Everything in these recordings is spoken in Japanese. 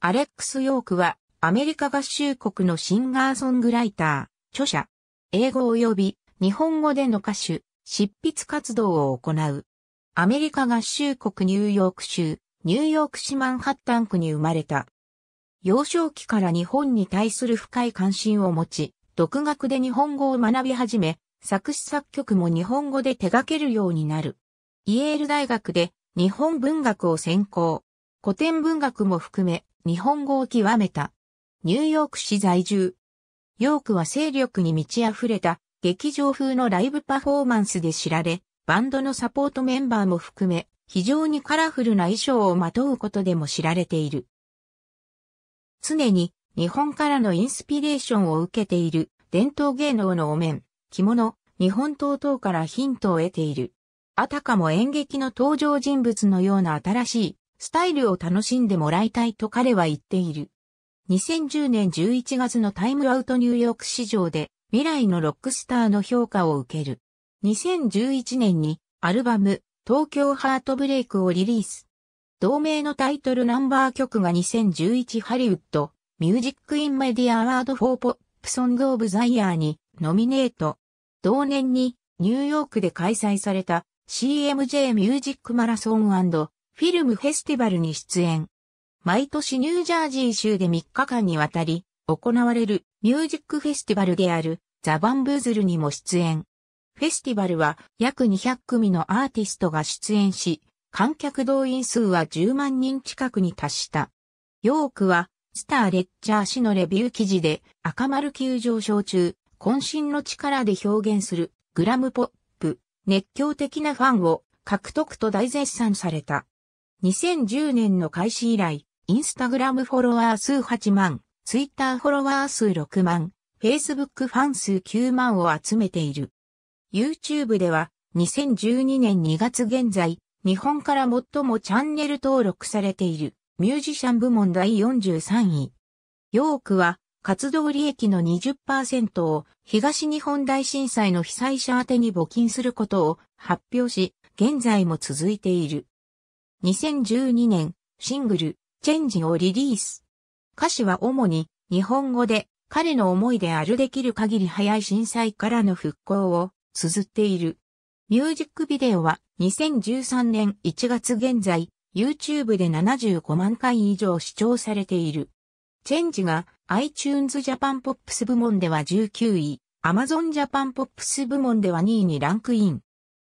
アレックス・ヨークは、アメリカ合衆国のシンガーソングライター、著者、英語及び日本語での歌手、執筆活動を行う。アメリカ合衆国ニューヨーク州、ニューヨーク市マンハッタン区に生まれた。幼少期から日本に対する深い関心を持ち、独学で日本語を学び始め、作詞作曲も日本語で手掛けるようになる。イエール大学で日本文学を専攻。古典文学も含め日本語を極めた。ニューヨーク市在住。ヨークは勢力に満ち溢れた劇場風のライブパフォーマンスで知られ、バンドのサポートメンバーも含め、非常にカラフルな衣装をまとうことでも知られている。常に日本からのインスピレーションを受けている伝統芸能のお面、着物、日本刀等からヒントを得ている。あたかも演劇の登場人物のような新しいスタイルを楽しんでもらいたいと彼は言っている。2010年11月のタイムアウトニューヨーク市場で未来のロックスターの評価を受ける。2011年にアルバム東京ハートブレイクをリリース。同名のタイトルナンバー曲が2011ハリウッドミュージックインメディアアワードフォーポップソングオブザイヤーにノミネート。同年にニューヨークで開催された CMJ ミュージックマラソンフィルムフェスティバルに出演。毎年ニュージャージー州で3日間にわたり行われるミュージックフェスティバルであるザ・バンブーズルにも出演。フェスティバルは約200組のアーティストが出演し、観客動員数は10万人近くに達した。ヨークはスター・レッチャー氏のレビュー記事で赤丸急上昇中、渾身の力で表現するグラムポップ、熱狂的なファンを獲得と大絶賛された。2010年の開始以来、インスタグラムフォロワー数8万、ツイッターフォロワー数6万、フェイスブックファン数9万を集めている。YouTube では2012年2月現在、日本から最もチャンネル登録されているミュージシャン部門第43位。ヨークは活動利益の20%を東日本大震災の被災者宛に募金することを発表し、現在も続いている。2012年、シングル、チェンジをリリース。歌詞は主に日本語で彼の思いであるできる限り早い震災からの復興を綴っている。ミュージックビデオは2013年1月現在、YouTube で75万回以上視聴されている。チェンジが iTunes Japan Pops 部門では19位、Amazon Japan Pops 部門では2位にランクイン。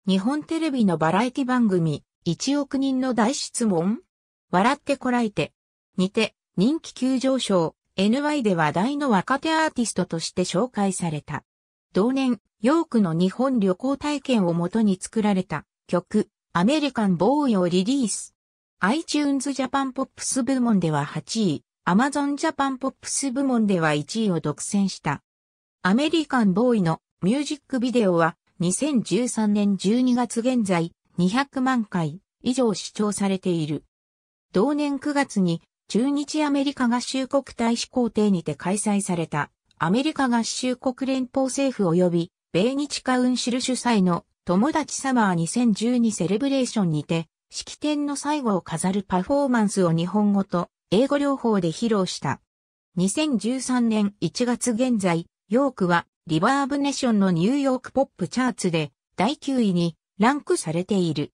日本テレビのバラエティ番組、1億人の大質問笑ってこらえて。にて、人気急上昇、NY で話題の若手アーティストとして紹介された。同年、ヨークの日本旅行体験をもとに作られた曲、アメリカンボーイをリリース。iTunes Japan Pops 部門では8位、Amazon Japan Pops 部門では1位を独占した。アメリカンボーイのミュージックビデオは2013年12月現在、200万回以上視聴されている。同年9月に中日アメリカ合衆国大使公邸にて開催されたアメリカ合衆国連邦政府及び米日カウンシル主催の友達サマー2012セレブレーションにて式典の最後を飾るパフォーマンスを日本語と英語両方で披露した。2013年1月現在、ヨークはリバーブネーションのニューヨークポップチャーツで第9位にランクされている。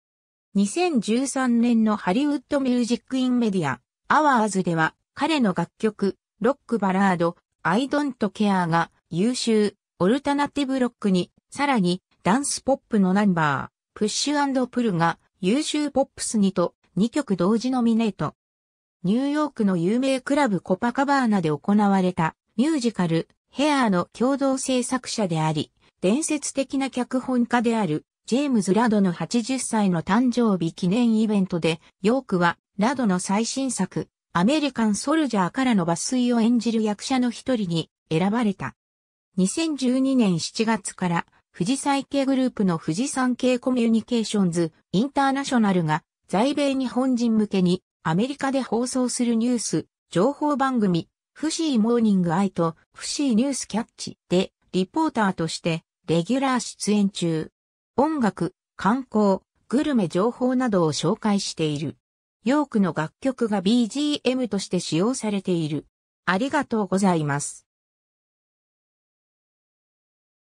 2013年のハリウッドミュージックインメディア、アワーズでは、彼の楽曲、ロックバラード、I Don't Care が優秀、オルタナティブロックに、さらに、ダンスポップのナンバー、プッシュプルが優秀ポップスにと2曲同時ノミネート。ニューヨークの有名クラブコパカバーナで行われたミュージカルヘアーの共同制作者であり、伝説的な脚本家であるジェームズ・ラドの80歳の誕生日記念イベントで、ヨークは、ラドの最新作、アメリカン・ソルジャーからの抜粋を演じる役者の一人に選ばれた。2012年7月から、富士山系グループの富士山系コミュニケーションズ・インターナショナルが、在米日本人向けに、アメリカで放送するニュース、情報番組、フシーモーニングアイとフシーニュースキャッチで、リポーターとして、レギュラー出演中。音楽、観光、グルメ情報などを紹介している。ヨークの楽曲が BGM として使用されている。ありがとうございます。